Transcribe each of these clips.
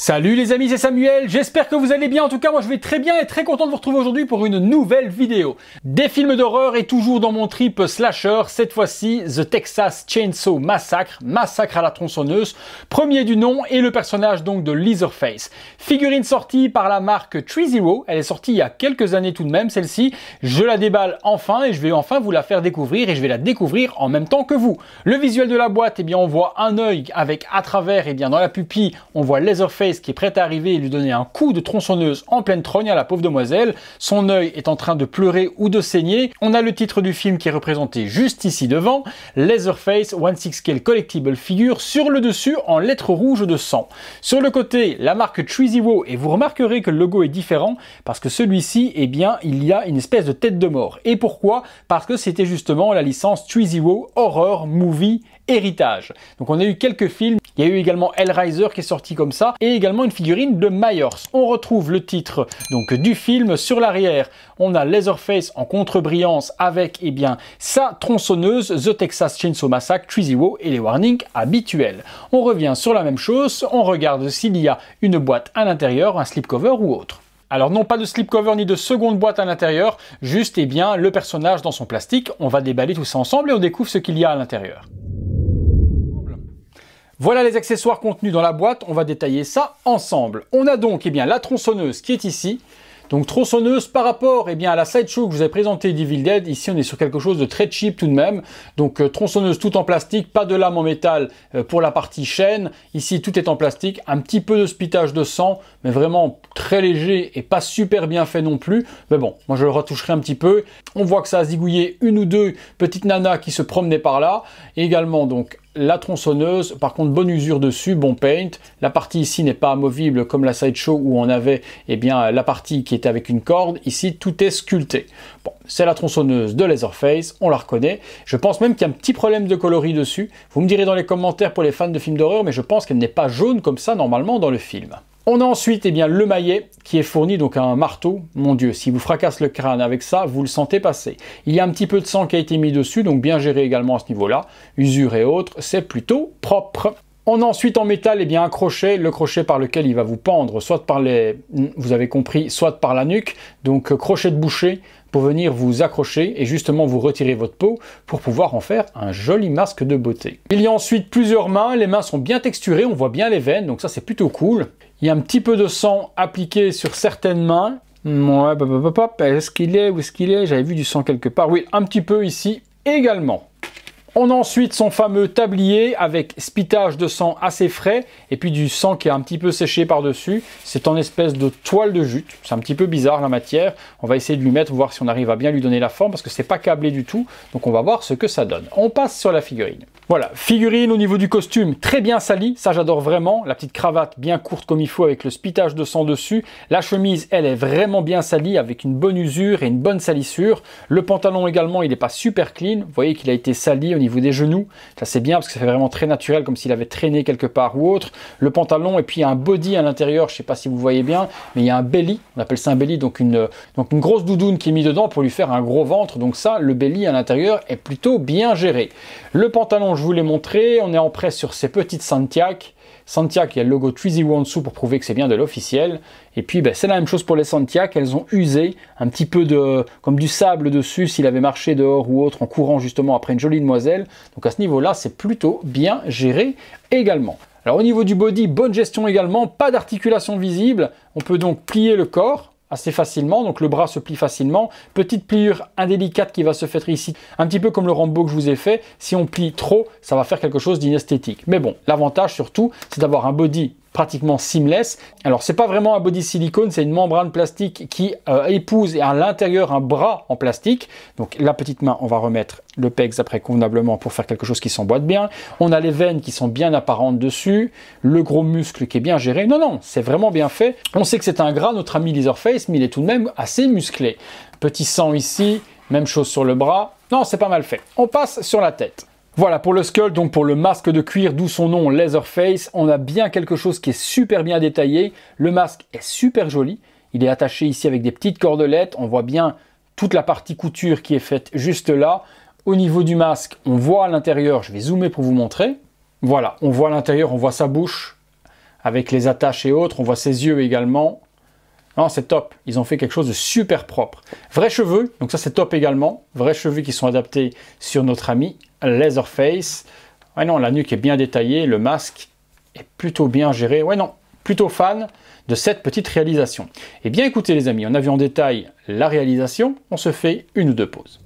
Salut les amis, c'est Samuel, j'espère que vous allez bien, en tout cas moi je vais très bien et très content de vous retrouver aujourd'hui pour une nouvelle vidéo. Des films d'horreur et toujours dans mon trip slasher, cette fois-ci The Texas Chainsaw Massacre, Massacre à la tronçonneuse, premier du nom et le personnage donc de Leatherface. Figurine sortie par la marque Tree Zero, elle est sortie il y a quelques années tout de même celle-ci, je la déballe enfin et je vais enfin vous la faire découvrir et je vais la découvrir en même temps que vous. Le visuel de la boîte, eh bien on voit un œil avec à travers, eh bien dans la pupille on voit Leatherface qui est prête à arriver et lui donner un coup de tronçonneuse en pleine trogne à la pauvre demoiselle. Son œil est en train de pleurer ou de saigner. On a le titre du film qui est représenté juste ici devant, Laserface Six Scale Collectible Figure sur le dessus en lettres rouges de sang. Sur le côté, la marque Tweezy et vous remarquerez que le logo est différent parce que celui-ci, eh bien, il y a une espèce de tête de mort. Et pourquoi Parce que c'était justement la licence Tweezy Wow Horror Movie Héritage. Donc on a eu quelques films, il y a eu également Hellraiser qui est sorti comme ça, et également une figurine de Myers. On retrouve le titre donc du film sur l'arrière. On a Leatherface en contre-brillance avec eh bien sa tronçonneuse, The Texas Chainsaw Massacre, Treasy et les warnings habituels. On revient sur la même chose, on regarde s'il y a une boîte à l'intérieur, un slipcover ou autre. Alors non pas de slipcover ni de seconde boîte à l'intérieur, juste eh bien le personnage dans son plastique, on va déballer tout ça ensemble et on découvre ce qu'il y a à l'intérieur. Voilà les accessoires contenus dans la boîte, on va détailler ça ensemble. On a donc eh bien, la tronçonneuse qui est ici. Donc tronçonneuse par rapport eh bien, à la Sideshow que je vous avez présentée d'Evil Dead, ici on est sur quelque chose de très cheap tout de même. Donc euh, tronçonneuse tout en plastique, pas de lame en métal euh, pour la partie chaîne. Ici tout est en plastique, un petit peu de spitage de sang, mais vraiment très léger et pas super bien fait non plus. Mais bon, moi je le retoucherai un petit peu. On voit que ça a zigouillé une ou deux petites nanas qui se promenaient par là. Et également donc la tronçonneuse, par contre, bonne usure dessus, bon paint. La partie ici n'est pas amovible comme la Sideshow où on avait eh bien, la partie qui était avec une corde. Ici, tout est sculpté. Bon, c'est la tronçonneuse de Leatherface, on la reconnaît. Je pense même qu'il y a un petit problème de coloris dessus. Vous me direz dans les commentaires pour les fans de films d'horreur, mais je pense qu'elle n'est pas jaune comme ça normalement dans le film. On a ensuite eh bien, le maillet qui est fourni, donc un marteau. Mon Dieu, si vous fracasse le crâne avec ça, vous le sentez passer. Il y a un petit peu de sang qui a été mis dessus, donc bien géré également à ce niveau-là. Usure et autres, c'est plutôt propre. On a ensuite en métal eh bien, un crochet, le crochet par lequel il va vous pendre, soit par les, vous avez compris, soit par la nuque. Donc crochet de boucher, pour venir vous accrocher et justement vous retirer votre peau pour pouvoir en faire un joli masque de beauté. Il y a ensuite plusieurs mains, les mains sont bien texturées, on voit bien les veines, donc ça c'est plutôt cool. Il y a un petit peu de sang appliqué sur certaines mains. Ouais, est-ce qu'il est, où est-ce qu'il est J'avais vu du sang quelque part. Oui, un petit peu ici également. On a ensuite son fameux tablier avec spitage de sang assez frais et puis du sang qui est un petit peu séché par-dessus. C'est en espèce de toile de jute. C'est un petit peu bizarre la matière. On va essayer de lui mettre, voir si on arrive à bien lui donner la forme parce que c'est pas câblé du tout. Donc on va voir ce que ça donne. On passe sur la figurine. Voilà, figurine au niveau du costume, très bien sali. Ça j'adore vraiment. La petite cravate bien courte comme il faut avec le spitage de sang dessus. La chemise, elle est vraiment bien salie avec une bonne usure et une bonne salissure. Le pantalon également, il n'est pas super clean. Vous voyez qu'il a été sali niveau des genoux. Ça c'est bien parce que ça fait vraiment très naturel, comme s'il avait traîné quelque part ou autre. Le pantalon et puis un body à l'intérieur, je ne sais pas si vous voyez bien, mais il y a un belly, on appelle ça un belly, donc une, donc une grosse doudoune qui est mise dedans pour lui faire un gros ventre. Donc ça, le belly à l'intérieur est plutôt bien géré. Le pantalon, je vous l'ai montré, on est en prêt sur ces petites Santiac. Santiac, il y a le logo Twizy en dessous pour prouver que c'est bien de l'officiel. Et puis, ben, c'est la même chose pour les Santiac. Elles ont usé un petit peu de, comme du sable dessus s'il avait marché dehors ou autre en courant justement après une jolie demoiselle. Donc à ce niveau-là, c'est plutôt bien géré également. Alors au niveau du body, bonne gestion également, pas d'articulation visible. On peut donc plier le corps assez facilement, donc le bras se plie facilement. Petite pliure indélicate qui va se faire ici, un petit peu comme le Rambo que je vous ai fait. Si on plie trop, ça va faire quelque chose d'inesthétique. Mais bon, l'avantage surtout, c'est d'avoir un body pratiquement seamless. Alors c'est pas vraiment un body silicone, c'est une membrane plastique qui euh, épouse et à l'intérieur un bras en plastique. Donc la petite main, on va remettre le PEX après convenablement pour faire quelque chose qui s'emboîte bien. On a les veines qui sont bien apparentes dessus, le gros muscle qui est bien géré. Non, non, c'est vraiment bien fait. On sait que c'est un gras, notre ami Leatherface, mais il est tout de même assez musclé. Petit sang ici, même chose sur le bras. Non, c'est pas mal fait. On passe sur la tête. Voilà pour le skull, donc pour le masque de cuir, d'où son nom Leatherface on a bien quelque chose qui est super bien détaillé. Le masque est super joli. Il est attaché ici avec des petites cordelettes. On voit bien toute la partie couture qui est faite juste là. Au niveau du masque, on voit à l'intérieur, je vais zoomer pour vous montrer. Voilà, on voit à l'intérieur, on voit sa bouche avec les attaches et autres, on voit ses yeux également. Non, c'est top, ils ont fait quelque chose de super propre. Vrais cheveux, donc ça c'est top également. Vrais cheveux qui sont adaptés sur notre ami face. Ouais non, la nuque est bien détaillée, le masque est plutôt bien géré. Ouais non, plutôt fan de cette petite réalisation. Eh bien écoutez les amis, on a vu en détail la réalisation, on se fait une ou deux pauses.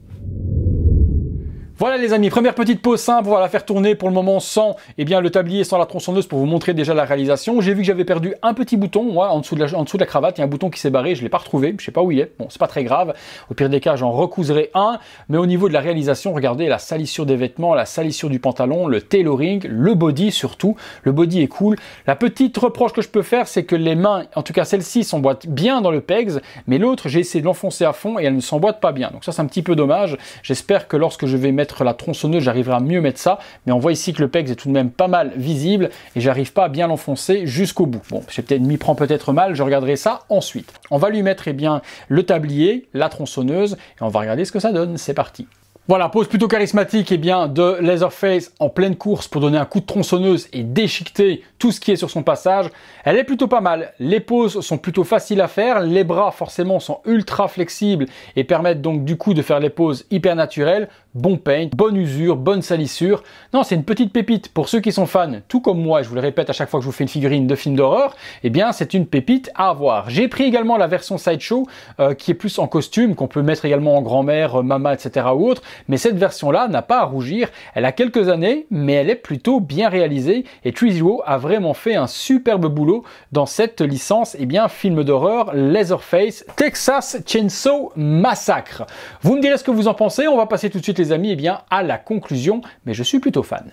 Voilà les amis, première petite pause simple, on la faire tourner pour le moment sans et eh bien, le tablier, sans la tronçonneuse pour vous montrer déjà la réalisation. J'ai vu que j'avais perdu un petit bouton, moi, en dessous de la, dessous la cravate, il y a un bouton qui s'est barré, je ne l'ai pas retrouvé, je sais pas où il est, bon, c'est pas très grave. Au pire des cas, j'en recouserai un, mais au niveau de la réalisation, regardez la salissure des vêtements, la salissure du pantalon, le tailoring, le body surtout, le body est cool. La petite reproche que je peux faire, c'est que les mains, en tout cas celle-ci, s'emboîtent bien dans le pegs, mais l'autre, j'ai essayé de l'enfoncer à fond et elle ne s'emboîte pas bien. Donc ça, c'est un petit peu dommage. J'espère que lorsque je vais mettre la tronçonneuse, j'arriverai à mieux mettre ça. Mais on voit ici que le PEX est tout de même pas mal visible et j'arrive pas à bien l'enfoncer jusqu'au bout. Bon, j'ai peut-être m'y prend peut-être mal, je regarderai ça ensuite. On va lui mettre et eh bien, le tablier, la tronçonneuse et on va regarder ce que ça donne. C'est parti. Voilà, pose plutôt charismatique et eh bien, de Leatherface en pleine course pour donner un coup de tronçonneuse et déchiqueter tout ce qui est sur son passage. Elle est plutôt pas mal. Les poses sont plutôt faciles à faire. Les bras, forcément, sont ultra flexibles et permettent donc du coup de faire les poses hyper naturelles. Bon paint, bonne usure, bonne salissure. Non, c'est une petite pépite. Pour ceux qui sont fans, tout comme moi, je vous le répète à chaque fois que je vous fais une figurine de film d'horreur, eh bien, c'est une pépite à avoir. J'ai pris également la version Sideshow, euh, qui est plus en costume, qu'on peut mettre également en grand-mère, euh, maman, etc. ou autre mais cette version-là n'a pas à rougir, elle a quelques années, mais elle est plutôt bien réalisée et Treasuo a vraiment fait un superbe boulot dans cette licence, et eh bien, film d'horreur, Leatherface, Texas Chainsaw Massacre. Vous me direz ce que vous en pensez, on va passer tout de suite les amis, et eh bien, à la conclusion, mais je suis plutôt fan.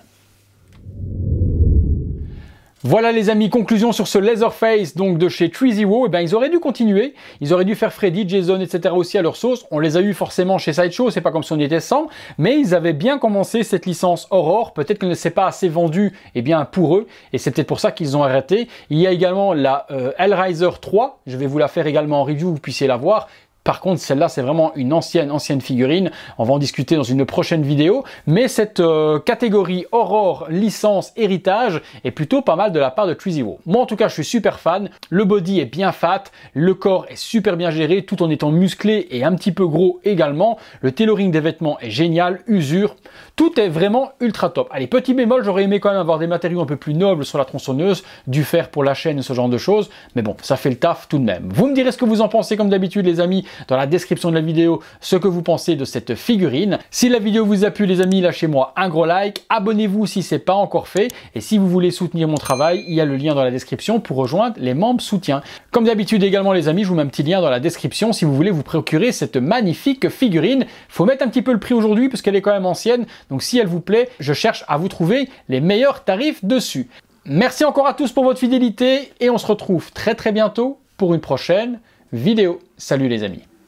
Voilà les amis, conclusion sur ce Leatherface donc de chez Treasy et eh ben ils auraient dû continuer, ils auraient dû faire Freddy, Jason, etc. aussi à leur sauce, on les a eu forcément chez Sideshow, c'est pas comme si on y était sans, mais ils avaient bien commencé cette licence Aurore, peut-être qu'elle ne s'est pas assez vendue et eh bien pour eux, et c'est peut-être pour ça qu'ils ont arrêté. Il y a également la euh, Hellraiser 3, je vais vous la faire également en review, vous puissiez la voir, par contre, celle-là, c'est vraiment une ancienne, ancienne figurine. On va en discuter dans une prochaine vidéo. Mais cette euh, catégorie Aurore, licence, héritage est plutôt pas mal de la part de Trizivo. Moi, en tout cas, je suis super fan. Le body est bien fat, le corps est super bien géré tout en étant musclé et un petit peu gros également. Le tailoring des vêtements est génial, usure. Tout est vraiment ultra top. Allez, petit bémol, j'aurais aimé quand même avoir des matériaux un peu plus nobles sur la tronçonneuse, du fer pour la chaîne, ce genre de choses. Mais bon, ça fait le taf tout de même. Vous me direz ce que vous en pensez comme d'habitude, les amis, dans la description de la vidéo ce que vous pensez de cette figurine. Si la vidéo vous a plu les amis, lâchez-moi un gros like, abonnez-vous si ce n'est pas encore fait et si vous voulez soutenir mon travail, il y a le lien dans la description pour rejoindre les membres soutien. Comme d'habitude également les amis, je vous mets un petit lien dans la description si vous voulez vous procurer cette magnifique figurine. Faut mettre un petit peu le prix aujourd'hui puisqu'elle est quand même ancienne, donc si elle vous plaît, je cherche à vous trouver les meilleurs tarifs dessus. Merci encore à tous pour votre fidélité et on se retrouve très très bientôt pour une prochaine vidéo. Salut les amis